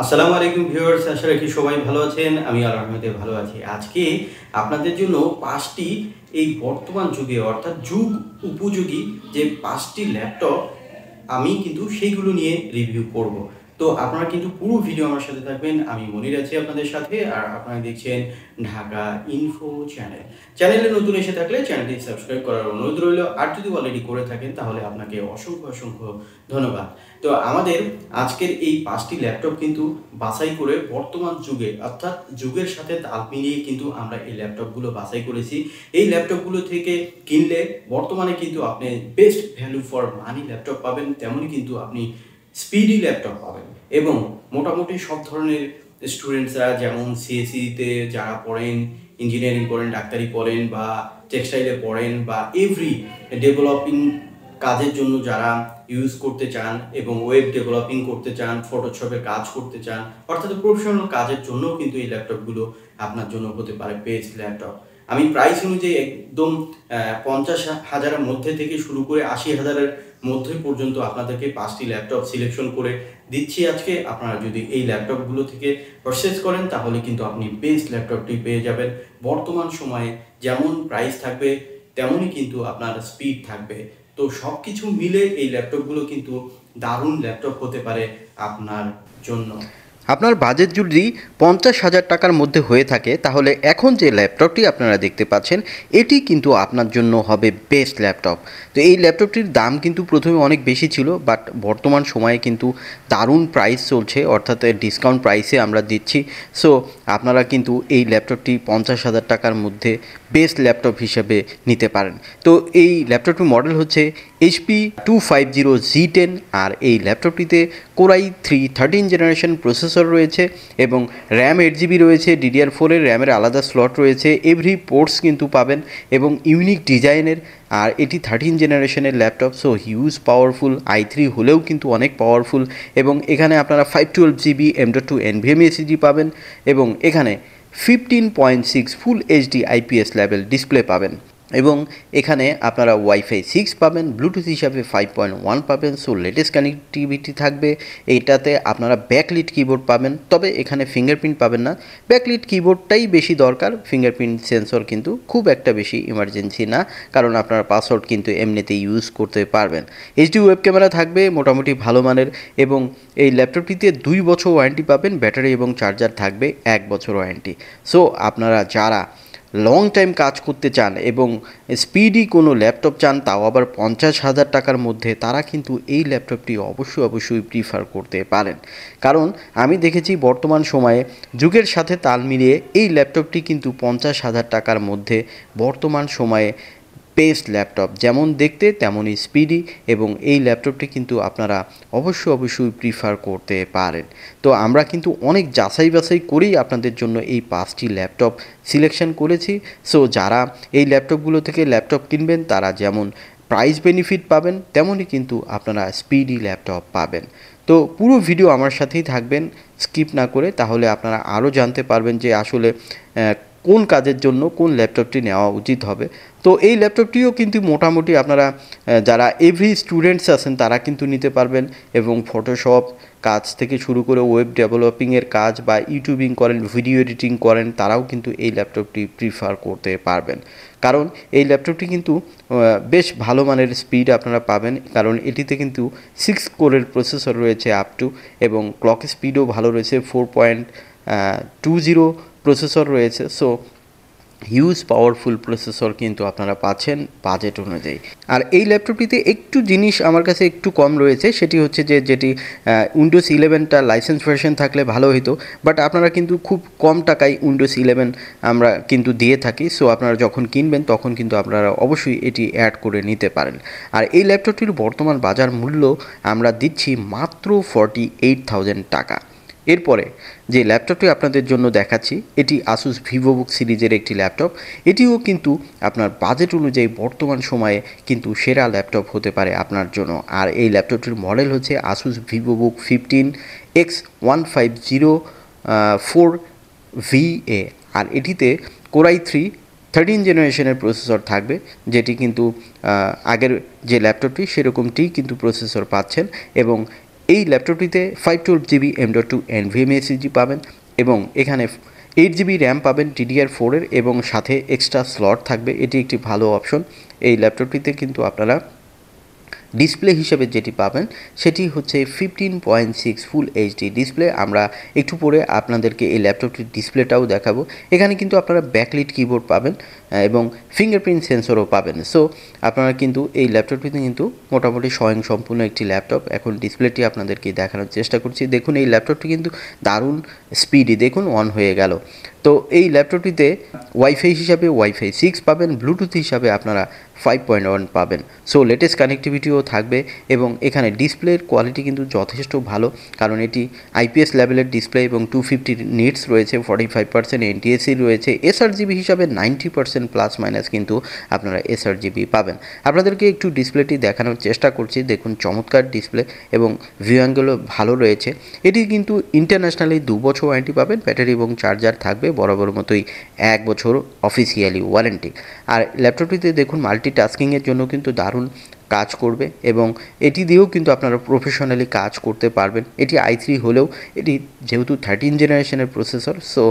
আসসালামু আলাইকুম ভিউয়ার্স আশা রাখি সবাই ভালো আছেন আমি আল আহমেদে ভালো আছি আজকে আপনাদের জন্য পাঁচটি এই বর্তমান যুগে অর্থাৎ যুগ উপযোগী যে পাঁচটি ল্যাপটপ আমি কিন্তু সেইগুলো নিয়ে রিভিউ করব তো আপনারা কিন্তু পুরো ভিডিও আমার সাথে থাকবেন আমি মনির আছি আপনাদের সাথে আর আপনারা দেখছেন ঢাকা ইনফো চ্যানেল চ্যানেলে নতুন এসে থাকলে চ্যানেলটি সাবস্ক্রাইব করার অনুরোধ রইল আর যদি অলরেডি করে থাকেন তাহলে আপনাকে অসংখ্য অসংখ্য ধন্যবাদ তো আমাদের আজকের এই পাঁচটি ল্যাপটপ কিন্তু বাছাই করে বর্তমান যুগে অর্থাৎ যুগের সাথে তাল মিলিয়ে কিন্তু আমরা এই ল্যাপটপগুলো বাছাই করেছি এই ল্যাপটপগুলো থেকে কিনলে বর্তমানে কিন্তু আপনি best value for money laptop পাবেন তেমনই কিন্তু আপনি স্পিডি ল্যাপটপ পাবেন এবং মোটামুটি সব ধরনের স্টুডেন্টসরা যেমন সিএসসিতে e যারা পড়েন ইঞ্জিনিয়ারিং পড়েন ডাক্তারি পড়েন বা টেক্সটাইলে পড়েন বা এভরি ডেভেলপিং কাজের জন্য যারা ইউজ করতে চান এবং ওয়েব ডেভেলপিং করতে চান ফটোশপে কাজ করতে চান অর্থাৎ প্রফেশনাল কাজের জন্য কিন্তু এই ল্যাপটপগুলো আপনার জন্য হতে পারে পেজ ল্যাপটপ আমি প্রাইস অনুযায়ী একদম পঞ্চাশ হাজারের মধ্যে থেকে শুরু করে আশি হাজারের মধ্যে পর্যন্ত আপনাদেরকে পাঁচটি ল্যাপটপ সিলেকশন করে দিচ্ছি আজকে আপনারা যদি এই ল্যাপটপগুলো থেকে পারচেস করেন তাহলে কিন্তু আপনি বেস্ট ল্যাপটপটি পেয়ে যাবেন বর্তমান সময়ে যেমন প্রাইস থাকবে তেমনই কিন্তু আপনার স্পিড থাকবে তো সব কিছু মিলে এই ল্যাপটপগুলো কিন্তু দারুণ ল্যাপটপ হতে পারে আপনার জন্য আপনার বাজেট যদি পঞ্চাশ হাজার টাকার মধ্যে হয়ে থাকে তাহলে এখন যে ল্যাপটপটি আপনারা দেখতে পাচ্ছেন এটি কিন্তু আপনার জন্য হবে বেস্ট ল্যাপটপ তো এই ল্যাপটপটির দাম কিন্তু প্রথমে অনেক বেশি ছিল বাট বর্তমান সময়ে কিন্তু দারুণ প্রাইস চলছে অর্থাৎ ডিসকাউন্ট প্রাইসে আমরা দিচ্ছি সো আপনারা কিন্তু এই ল্যাপটপটি পঞ্চাশ হাজার টাকার মধ্যে বেস্ট ল্যাপটপ হিসেবে নিতে পারেন তো এই ল্যাপটপটির মডেল হচ্ছে HP two five zero G ten আর এই ল্যাপটপটিতে core i three thirteen generation processor রয়েছে এবং র্যাম এইট জিবি রয়েছে ডিডিআর ফোরের র্যামের আলাদা স্লট রয়েছে এভরি পোর্টস কিন্তু পাবেন এবং ইউনিক ডিজাইনের আর এটি থার্টিন জেনারেশনের laptop so huge powerful i three হলেও কিন্তু অনেক পাওয়ারফুল এবং এখানে আপনারা five twelve GB M dot two NVMe SSD পাবেন এবং এখানে fifteen point six full HD IPS level display পাবেন এবং এখানে আপনারা ওয়াইফাই সিক্স পাবেন ব্লুটুথ হিসাবে ফাইভ পয়েন্ট ওয়ান পাবেন সো লেটেস্ট কানেক্টিভিটি থাকবে এইটাতে আপনারা ব্যাকলিট কিবোর্ড পাবেন তবে এখানে ফিঙ্গারপ্রিন্ট পাবেন না ব্যাকলিট কিবোর্ডটাই বেশি দরকার ফিঙ্গারপ্রিন্ট সেন্সর কিন্তু খুব একটা বেশি ইমার্জেন্সি না কারণ আপনারা পাসওয়ার্ড কিন্তু এমনিতেই ইউজ করতে পারবেন এইচডি ওয়েব ক্যামেরা থাকবে মোটামুটি ভালো মানের এবং এই ল্যাপটপটিতে দুই বছর ওয়ারেন্টি পাবেন ব্যাটারি এবং চার্জার থাকবে এক বছর ওয়ারেন্টি সো আপনারা যারা লং টাইম কাজ করতে চান এবং স্পিডি কোনো ল্যাপটপ চান তাও আবার পঞ্চাশ হাজার টাকার মধ্যে তারা কিন্তু এই ল্যাপটপটি অবশ্যই অবশ্যই প্রিফার করতে পারেন কারণ আমি দেখেছি বর্তমান সময়ে যুগের সাথে তাল মিলিয়ে এই ল্যাপটপটি কিন্তু পঞ্চাশ হাজার টাকার মধ্যে বর্তমান সময়ে পেস্ট ল্যাপটপ যেমন দেখতে তেমনই স্পিডি এবং এই ল্যাপটপটি কিন্তু আপনারা অবশ্যই অবশ্যই প্রিফার করতে পারেন তো আমরা কিন্তু অনেক যাচাই বাছাই করেই আপনাদের জন্য এই পাঁচটি ল্যাপটপ সিলেকশন করেছি সো যারা এই ল্যাপটপগুলো থেকে ল্যাপটপ কিনবেন তারা যেমন প্রাইস বেনিফিট পাবেন তেমনই কিন্তু আপনারা স্পিডি ল্যাপটপ পাবেন তো পুরো ভিডিও আমার সাথেই থাকবেন স্কিপ না করে তাহলে আপনারা আরও জানতে পারবেন যে আসলে কোন কাজের জন্য কোন ল্যাপটপটি নেওয়া উচিত হবে তো এই ল্যাপটপটিও কিন্তু মোটামুটি আপনারা যারা এভরি স্টুডেন্টস আছেন তারা কিন্তু নিতে পারবেন এবং ফটোশপ কাজ থেকে শুরু করে ওয়েব ডেভেলপিংয়ের কাজ বা ইউটিউবিং করেন ভিডিও এডিটিং করেন তারাও কিন্তু এই ল্যাপটপটি প্রিফার করতে পারবেন কারণ এই ল্যাপটপটি কিন্তু বেশ ভালো মানের স্পিড আপনারা পাবেন কারণ এটিতে কিন্তু সিক্স কোরের প্রসেসর রয়েছে আপ টু এবং ক্লক স্পিডও ভালো রয়েছে four point two zero processor রয়েছে সো হিউজ পাওয়ারফুল প্রসেসর কিন্তু আপনারা পাচ্ছেন বাজেট অনুযায়ী আর এই ল্যাপটপটিতে একটু জিনিস আমার কাছে একটু কম রয়েছে সেটি হচ্ছে যে যেটি উইন্ডোজ ইলেভেনটা লাইসেন্স ভার্সন থাকলে ভালো হতো বাট আপনারা কিন্তু খুব কম টাকায় উইন্ডোজ ইলেভেন আমরা কিন্তু দিয়ে থাকি সো আপনারা যখন কিনবেন তখন কিন্তু আপনারা অবশ্যই এটি অ্যাড করে নিতে পারেন আর এই ল্যাপটপটির বর্তমান বাজার মূল্য আমরা দিচ্ছি মাত্র ফর্টি এইট থাউজেন্ড টাকা এরপরে যে ল্যাপটপটি আপনাদের জন্য দেখাচ্ছি এটি আসুস ভিভোবুক সিরিজের একটি ল্যাপটপ এটিও কিন্তু আপনার বাজেট অনুযায়ী বর্তমান সময়ে কিন্তু সেরা ল্যাপটপ হতে পারে আপনার জন্য আর এই ল্যাপটপটির মডেল হচ্ছে Asus Vivobook fifteen X one five zero four V A আর এটিতে কোরাই থ্রি থার্টিন জেনারেশনের প্রসেসর থাকবে যেটি কিন্তু আগের যে ল্যাপটপটি সেরকমটি কিন্তু প্রসেসর পাচ্ছেন এবং এই ল্যাপটপটিতে five twelve GB M dot two G পাবেন এবং এখানে এইট জিবি র্যাম পাবেন টিডিআর ফোরের এবং সাথে এক্সট্রা স্লট থাকবে এটি একটি ভালো অপশন এই ল্যাপটপটিতে কিন্তু আপনারা ডিসপ্লে হিসেবে যেটি পাবেন সেটি হচ্ছে fifteen point six full HD display আমরা একটু পরে আপনাদেরকে এই ল্যাপটপটির ডিসপ্লেটাও দেখাবো এখানে কিন্তু আপনারা ব্যাকলিট কিবোর্ড পাবেন এবং ফিঙ্গারপ্রিন্ট সেন্সরও পাবেন সো আপনারা কিন্তু এই ল্যাপটপটিতে কিন্তু মোটামুটি স্বয়ংসম্পূর্ণ একটি ল্যাপটপ এখন ডিসপ্লেটি আপনাদেরকে দেখানোর চেষ্টা করছি দেখুন এই ল্যাপটপটি কিন্তু দারুণ স্পিডি দেখুন অন হয়ে গেল তো এই ল্যাপটপটিতে ওয়াইফাই হিসাবে ওয়াইফাই সিক্স পাবেন ব্লুটুথ হিসাবে আপনারা ফাইভ পয়েন্ট ওয়ান পাবেন সো লেটেস্ট কানেক্টিভিটিও থাকবে এবং এখানে ডিসপ্লের কোয়ালিটি কিন্তু যথেষ্ট ভালো কারণ এটি আইপিএস লেভেলের ডিসপ্লে এবং টু ফিফটি নিটস রয়েছে ফর্টি ফাইভ পার্সেন্ট এনটিএসি রয়েছে এসআরজিবি হিসাবে নাইনটি পার্সেন্ট প্লাস মাইনাস কিন্তু আপনারা এসআরজিবি পাবেন আপনাদেরকে একটু ডিসপ্লেটি দেখানোর চেষ্টা করছি দেখুন চমৎকার ডিসপ্লে এবং ভিউ অ্যাঙ্গেলও ভালো রয়েছে এটি কিন্তু ইন্টারন্যাশনালি দু বছর ওয়ারেন্টি পাবেন ব্যাটারি এবং চার্জার থাকবে বরাবর মতোই এক বছর অফিসিয়ালি ওয়ারেন্টি আর ল্যাপটপটিতে দেখুন মাল্টি मल्टी तो दारूण কাজ করবে এবং এটি দিয়েও কিন্তু আপনারা প্রফেশনালি কাজ করতে পারবেন এটি আই থ্রি হলেও এটি যেহেতু থার্টিন জেনারেশনের প্রসেসর সো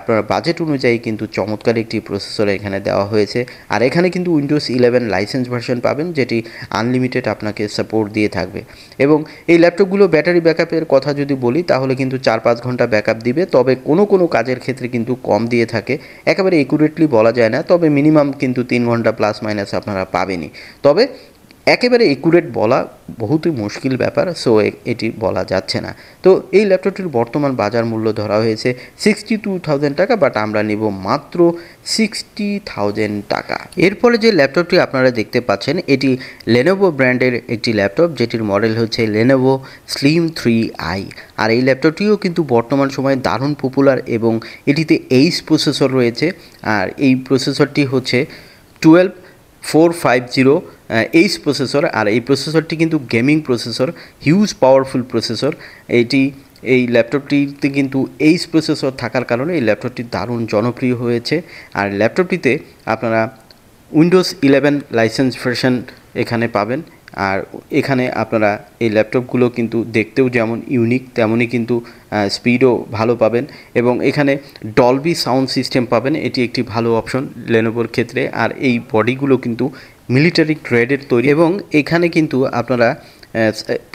আপনার বাজেট অনুযায়ী কিন্তু চমৎকার একটি প্রসেসর এখানে দেওয়া হয়েছে আর এখানে কিন্তু উইন্ডোজ ইলেভেন লাইসেন্স ভার্সন পাবেন যেটি আনলিমিটেড আপনাকে সাপোর্ট দিয়ে থাকবে এবং এই ল্যাপটপগুলো ব্যাটারি ব্যাকআপের কথা যদি বলি তাহলে কিন্তু চার পাঁচ ঘন্টা ব্যাকআপ দিবে তবে কোনো কোনো কাজের ক্ষেত্রে কিন্তু কম দিয়ে থাকে একেবারে একুরেটলি বলা যায় না তবে মিনিমাম কিন্তু তিন ঘন্টা প্লাস মাইনাস আপনারা পাবেনই তবে একেবারে একুরেট বলা বহুতই মুশকিল ব্যাপার সো এটি বলা যাচ্ছে না তো এই ল্যাপটপটির বর্তমান বাজার মূল্য ধরা হয়েছে সিক্সটি টু থাউজেন্ড টাকা বাট আমরা নিব মাত্র সিক্সটি থাউজেন্ড টাকা এরপরে যে ল্যাপটপটি আপনারা দেখতে পাচ্ছেন এটি লেনোভো ব্র্যান্ডের একটি ল্যাপটপ যেটির মডেল হচ্ছে লেনোভো স্লিম থ্রি আই আর এই ল্যাপটপটিও কিন্তু বর্তমান সময়ে দারুণ পপুলার এবং এটিতে এইচ প্রসেসর রয়েছে আর এই প্রসেসরটি হচ্ছে twelve four five zero H processor আর এই প্রসেসরটি কিন্তু gaming processor huge powerful processor এটি এই ল্যাপটপটিতে কিন্তু এইচ প্রসেসর থাকার কারণে এই ল্যাপটপটি দারুণ জনপ্রিয় হয়েছে আর ল্যাপটপটিতে আপনারা উইন্ডোজ ইলেভেন লাইসেন্স ভার্সন এখানে পাবেন আর এখানে আপনারা এই ল্যাপটপগুলো কিন্তু দেখতেও যেমন ইউনিক তেমনই কিন্তু স্পিডও ভালো পাবেন এবং এখানে ডলবি সাউন্ড সিস্টেম পাবেন এটি একটি ভালো অপশন লেনোভোর ক্ষেত্রে আর এই বডিগুলো কিন্তু মিলিটারি গ্রেডের তৈরি এবং এখানে কিন্তু আপনারা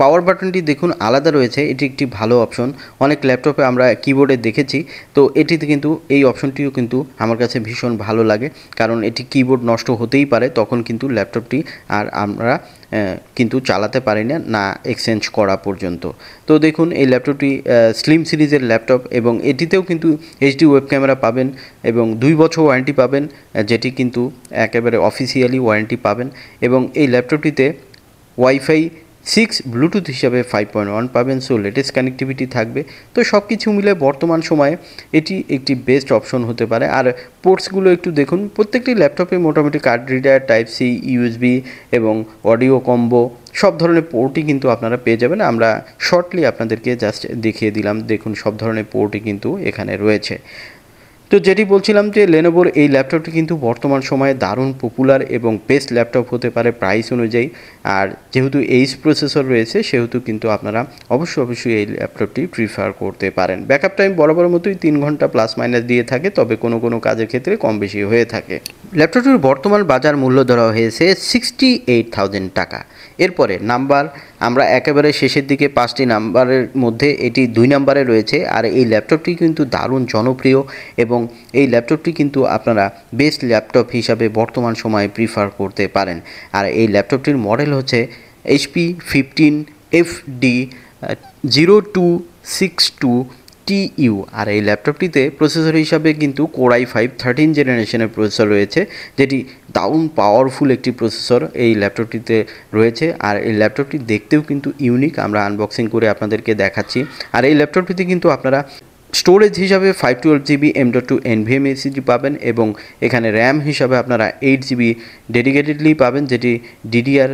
পাওয়ার বাটনটি দেখুন আলাদা রয়েছে এটি একটি ভালো অপশন অনেক ল্যাপটপে আমরা কিবোর্ডে দেখেছি তো এটিতে কিন্তু এই অপশনটিও কিন্তু আমার কাছে ভীষণ ভালো লাগে কারণ এটি কিবোর্ড নষ্ট হতেই পারে তখন কিন্তু ল্যাপটপটি আর আমরা কিন্তু চালাতে পারি না না এক্সচেঞ্জ করা পর্যন্ত তো দেখুন এই ল্যাপটপটি স্লিম সিরিজের ল্যাপটপ এবং এটিতেও কিন্তু এইচডি ওয়েব ক্যামেরা পাবেন এবং দুই বছর ওয়ারেন্টি পাবেন যেটি কিন্তু একেবারে অফিসিয়ালি ওয়ারেন্টি পাবেন এবং এই ল্যাপটপটিতে ওয়াইফাই সিক্স ব্লুটুথ হিসাবে ফাইভ পয়েন্ট ওয়ান পাবেন সো লেটেস্ট কানেক্টিভিটি থাকবে তো সব কিছু মিলে বর্তমান সময়ে এটি একটি বেস্ট অপশন হতে পারে আর পোর্টসগুলো একটু দেখুন প্রত্যেকটি ল্যাপটপে মোটামুটি card reader type C USB এবং অডিও কম্বো সব ধরনের পোর্টই কিন্তু আপনারা পেয়ে যাবেন আমরা শর্টলি আপনাদেরকে জাস্ট দেখিয়ে দিলাম দেখুন সব ধরনের পোর্টই কিন্তু এখানে রয়েছে তো যেটি বলছিলাম যে লেনোভোর এই ল্যাপটপটি কিন্তু বর্তমান সময়ে দারুণ পপুলার এবং বেস্ট ল্যাপটপ হতে পারে প্রাইস অনুযায়ী আর যেহেতু এইচ প্রসেসর রয়েছে সেহেতু কিন্তু আপনারা অবশ্যই অবশ্যই এই ল্যাপটপটি প্রিফার করতে পারেন ব্যাকআপ টাইম বরাবর মতোই তিন ঘন্টা প্লাস মাইনাস দিয়ে থাকে তবে কোনো কোনো কাজের ক্ষেত্রে কম বেশি হয়ে থাকে ল্যাপটপটির বর্তমান বাজার মূল্য ধরা হয়েছে সিক্সটি এইট থাউজেন্ড টাকা এরপরে নাম্বার আমরা একেবারে শেষের দিকে পাঁচটি নাম্বারের মধ্যে এটি দুই নাম্বারে রয়েছে আর এই ল্যাপটপটি কিন্তু দারুণ জনপ্রিয় এবং এই ল্যাপটপটি কিন্তু আপনারা বেস্ট ল্যাপটপ হিসাবে বর্তমান সময়ে প্রিফার করতে পারেন আর এই ল্যাপটপটির মডেল হচ্ছে HP fifteen F D zero two six two TU আর এই ল্যাপটপটিতে প্রসেসর হিসাবে কিন্তু কোরাই ফাইভ থার্টিন জেনারেশনের প্রসেসর রয়েছে যেটি দারুণ পাওয়ারফুল একটি প্রসেসর এই ল্যাপটপটিতে রয়েছে আর এই ল্যাপটপটি দেখতেও কিন্তু ইউনিক আমরা আনবক্সিং করে আপনাদেরকে দেখাচ্ছি আর এই ল্যাপটপটিতে কিন্তু আপনারা স্টোরেজ হিসাবে five twelve GB M dot two N NVMe SSD পাবেন এবং এখানে র্যাম হিসাবে আপনারা এইট জিবি ডেডিকেটেডলি পাবেন যেটি ডিডিআর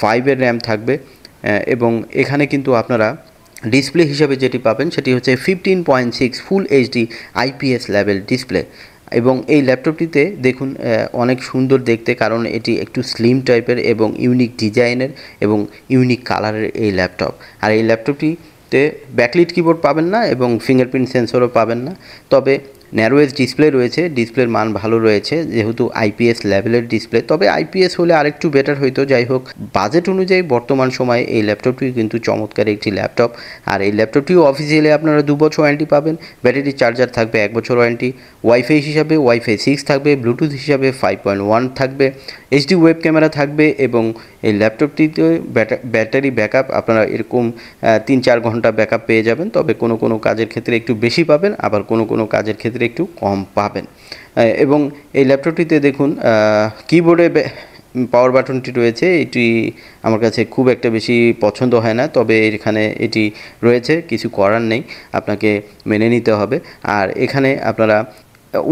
ফাইভের র্যাম থাকবে এবং এখানে কিন্তু আপনারা ডিসপ্লে হিসাবে যেটি পাবেন সেটি হচ্ছে fifteen point six full HD IPS level display এবং এই ল্যাপটপটিতে দেখুন অনেক সুন্দর দেখতে কারণ এটি একটু স্লিম টাইপের এবং ইউনিক ডিজাইনের এবং ইউনিক কালারের এই ল্যাপটপ আর এই ল্যাপটপটিতে ব্যাকলিট কিবোর্ড পাবেন না এবং ফিঙ্গারপ্রিন্ট সেন্সরও পাবেন না তবে ন্যারোয়েজ ডিসপ্লে রয়েছে ডিসপ্লের মান ভালো রয়েছে যেহেতু আইপিএস লেভেলের ডিসপ্লে তবে আইপিএস হলে আরেকটু বেটার হইতো যাই হোক বাজেট অনুযায়ী বর্তমান সময়ে এই ল্যাপটপটি কিন্তু চমৎকার একটি ল্যাপটপ আর এই ল্যাপটপটিও এলে আপনারা দু বছর ওয়ারেন্টি পাবেন ব্যাটারি চার্জার থাকবে এক বছর ওয়ারেন্টি ওয়াইফাই হিসাবে ওয়াইফাই সিক্স থাকবে ব্লুটুথ হিসাবে ফাইভ পয়েন্ট ওয়ান থাকবে এইচডি ওয়েব ক্যামেরা থাকবে এবং এই ল্যাপটপটিতে ব্যাটারি ব্যাকআপ আপনারা এরকম তিন চার ঘন্টা ব্যাকআপ পেয়ে যাবেন তবে কোনো কোনো কাজের ক্ষেত্রে একটু বেশি পাবেন আবার কোনো কোনো কাজের ক্ষেত্রে ক্ষেত্রে একটু কম পাবেন এবং এই ল্যাপটপটিতে দেখুন কিবোর্ডে পাওয়ার বাটনটি রয়েছে এটি আমার কাছে খুব একটা বেশি পছন্দ হয় না তবে এখানে এটি রয়েছে কিছু করার নেই আপনাকে মেনে নিতে হবে আর এখানে আপনারা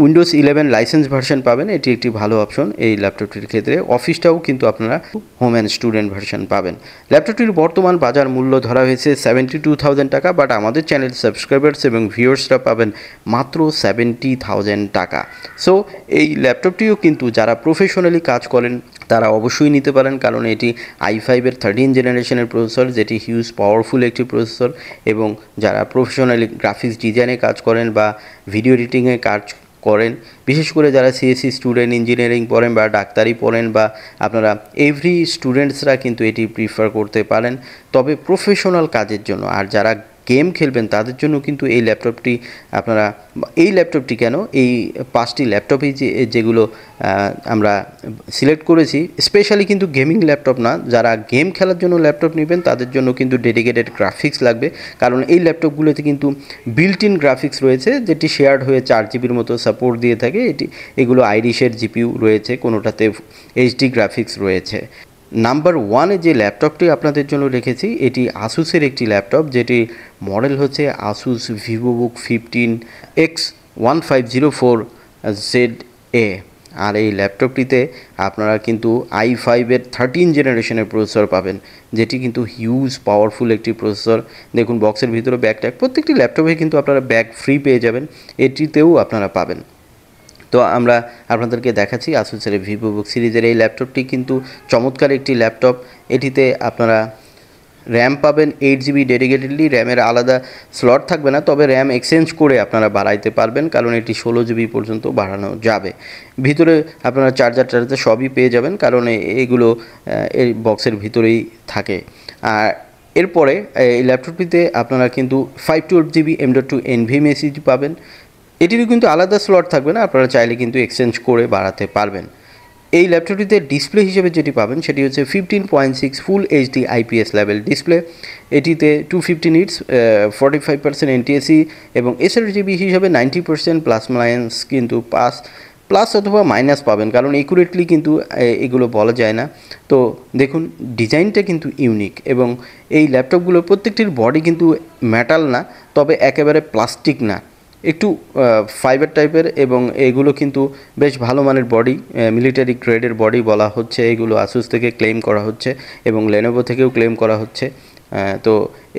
উইন্ডোজ ইলেভেন লাইসেন্স ভার্সন পাবেন এটি একটি ভালো অপশন এই ল্যাপটপটির ক্ষেত্রে অফিসটাও কিন্তু আপনারা হোম অ্যান্ড স্টুডেন্ট ভার্সন পাবেন ল্যাপটপটির বর্তমান বাজার মূল্য ধরা হয়েছে সেভেন্টি টু থাউজেন্ড টাকা বাট আমাদের চ্যানেল সাবস্ক্রাইবার্স এবং ভিউয়ার্সরা পাবেন মাত্র সেভেন্টি থাউজেন্ড টাকা সো এই ল্যাপটপটিও কিন্তু যারা প্রফেশনালি কাজ করেন তারা অবশ্যই নিতে পারেন কারণ এটি আই ফাইভের থার্টিন জেনারেশনের প্রসেসর যেটি হিউজ পাওয়ারফুল একটি প্রসেসর এবং যারা প্রফেশনালি গ্রাফিক্স ডিজাইনে কাজ করেন বা ভিডিও এডিটিংয়ে কাজ করেন বিশেষ করে যারা সিএসসি স্টুডেন্ট ইঞ্জিনিয়ারিং পড়েন বা ডাক্তারি পড়েন বা আপনারা এভরি স্টুডেন্টসরা কিন্তু এটি প্রিফার করতে পারেন তবে প্রফেশনাল কাজের জন্য আর যারা গেম খেলবেন তাদের জন্য কিন্তু এই ল্যাপটপটি আপনারা এই ল্যাপটপটি কেন এই পাঁচটি ল্যাপটপই যে যেগুলো আমরা সিলেক্ট করেছি স্পেশালি কিন্তু গেমিং ল্যাপটপ না যারা গেম খেলার জন্য ল্যাপটপ নেবেন তাদের জন্য কিন্তু ডেডিকেটেড গ্রাফিক্স লাগবে কারণ এই ল্যাপটপগুলোতে কিন্তু বিল্ট ইন গ্রাফিক্স রয়েছে যেটি শেয়ার্ড হয়ে চার জিবির মতো সাপোর্ট দিয়ে থাকে এটি এগুলো আইরিশের জিপিউ রয়েছে কোনোটাতে এইচডি গ্রাফিক্স রয়েছে নাম্বার ওয়ানে যে ল্যাপটপটি আপনাদের জন্য রেখেছি এটি আসুসের একটি ল্যাপটপ যেটি মডেল হচ্ছে Asus Vivobook fifteen X one five zero four Z A আর এই ল্যাপটপটিতে আপনারা কিন্তু আই ফাইভের থার্টিন জেনারেশনের প্রসেসর পাবেন যেটি কিন্তু হিউজ পাওয়ারফুল একটি প্রসেসর দেখুন বক্সের ভিতরে ব্যাগ ট্যাগ প্রত্যেকটি ল্যাপটপে কিন্তু আপনারা ব্যাগ ফ্রি পেয়ে যাবেন এটিতেও আপনারা পাবেন তো আমরা আপনাদেরকে দেখাচ্ছি আসুসের ভিভো বুক সিরিজের এই ল্যাপটপটি কিন্তু চমৎকার একটি ল্যাপটপ এটিতে আপনারা র্যাম পাবেন এইট জিবি ডেডিকেটেডলি র্যামের আলাদা স্লট থাকবে না তবে র্যাম এক্সচেঞ্জ করে আপনারা বাড়াইতে পারবেন কারণ এটি ষোলো জিবি পর্যন্ত বাড়ানো যাবে ভিতরে আপনারা চার্জার টার্জার সবই পেয়ে যাবেন কারণ এগুলো এই বক্সের ভিতরেই থাকে আর এরপরে এই ল্যাপটপটিতে আপনারা কিন্তু five two eight GB M dot two NVMe SSD পাবেন এটিরও কিন্তু আলাদা স্লট থাকবে না আপনারা চাইলে কিন্তু এক্সচেঞ্জ করে বাড়াতে পারবেন এই ল্যাপটপটিতে ডিসপ্লে হিসেবে যেটি পাবেন সেটি হচ্ছে fifteen point six full HD IPS level display এটিতে two fifty nits forty five percent NTSC এবং জিবি হিসাবে নাইনটি পার্সেন্ট প্লাস মাইনাস কিন্তু পাস প্লাস অথবা মাইনাস পাবেন কারণ একুরেটলি কিন্তু এগুলো বলা যায় না তো দেখুন ডিজাইনটা কিন্তু ইউনিক এবং এই ল্যাপটপগুলো প্রত্যেকটির বডি কিন্তু মেটাল না তবে একেবারে প্লাস্টিক না একটু ফাইবার টাইপের এবং এগুলো কিন্তু বেশ ভালো মানের বডি মিলিটারি গ্রেডের বডি বলা হচ্ছে এগুলো আসুস থেকে ক্লেম করা হচ্ছে এবং লেনোভো থেকেও ক্লেম করা হচ্ছে তো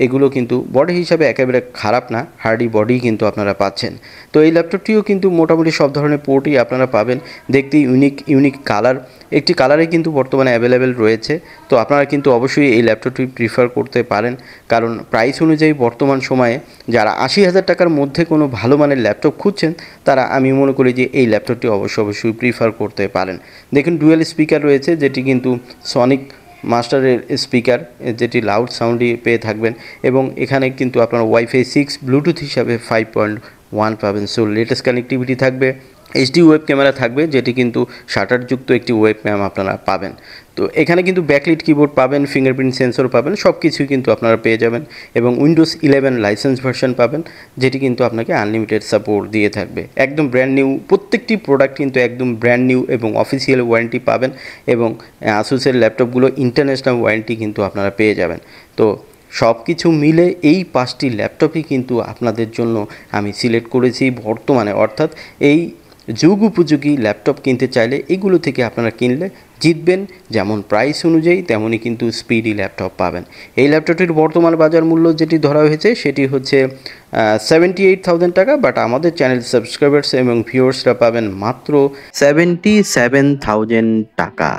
এগুলো কিন্তু বডি হিসাবে একেবারে খারাপ না হার্ডি বডি কিন্তু আপনারা পাচ্ছেন তো এই ল্যাপটপটিও কিন্তু মোটামুটি সব ধরনের পোর্টই আপনারা পাবেন দেখতে ইউনিক ইউনিক কালার একটি কালারে কিন্তু বর্তমানে অ্যাভেলেবেল রয়েছে তো আপনারা কিন্তু অবশ্যই এই ল্যাপটপটি প্রিফার করতে পারেন কারণ প্রাইস অনুযায়ী বর্তমান সময়ে যারা আশি হাজার টাকার মধ্যে কোনো ভালো মানের ল্যাপটপ খুঁজছেন তারা আমি মনে করি যে এই ল্যাপটপটি অবশ্যই অবশ্যই প্রিফার করতে পারেন দেখুন ডুয়েল স্পিকার রয়েছে যেটি কিন্তু সনিক মাস্টারের স্পিকার যেটি লাউড সাউন্ডই পেয়ে থাকবেন এবং এখানে কিন্তু আপনার ওয়াইফাই সিক্স ব্লুটুথ হিসাবে ফাইভ পয়েন্ট ওয়ান পাবেন সো লেটেস্ট কানেক্টিভিটি থাকবে এইচডি ওয়েব ক্যামেরা থাকবে যেটি কিন্তু শাটারযুক্ত একটি ওয়েব ম্যাম আপনারা পাবেন তো এখানে কিন্তু ব্যাকলিট কিবোর্ড পাবেন ফিঙ্গারপ্রিন্ট সেন্সর পাবেন সব কিছুই কিন্তু আপনারা পেয়ে যাবেন এবং উইন্ডোজ ইলেভেন লাইসেন্স ভার্সন পাবেন যেটি কিন্তু আপনাকে আনলিমিটেড সাপোর্ট দিয়ে থাকবে একদম ব্র্যান্ড নিউ প্রত্যেকটি প্রোডাক্ট কিন্তু একদম ব্র্যান্ড নিউ এবং অফিসিয়াল ওয়ারেন্টি পাবেন এবং আসুসের ল্যাপটপগুলো ইন্টারন্যাশনাল ওয়ারেন্টি কিন্তু আপনারা পেয়ে যাবেন তো সব কিছু মিলে এই পাঁচটি ল্যাপটপই কিন্তু আপনাদের জন্য আমি সিলেক্ট করেছি বর্তমানে অর্থাৎ এই যুগ উপযোগী ল্যাপটপ কিনতে চাইলে এগুলো থেকে আপনারা কিনলে জিতবেন যেমন প্রাইস অনুযায়ী তেমনই কিন্তু স্পিডি ল্যাপটপ পাবেন এই ল্যাপটপটির বর্তমান বাজার মূল্য যেটি ধরা হয়েছে সেটি হচ্ছে সেভেন্টি এইট থাউজেন্ড টাকা বাট আমাদের চ্যানেল সাবস্ক্রাইবার্স এবং ভিউয়ার্সরা পাবেন মাত্র সেভেন্টি সেভেন থাউজেন্ড টাকা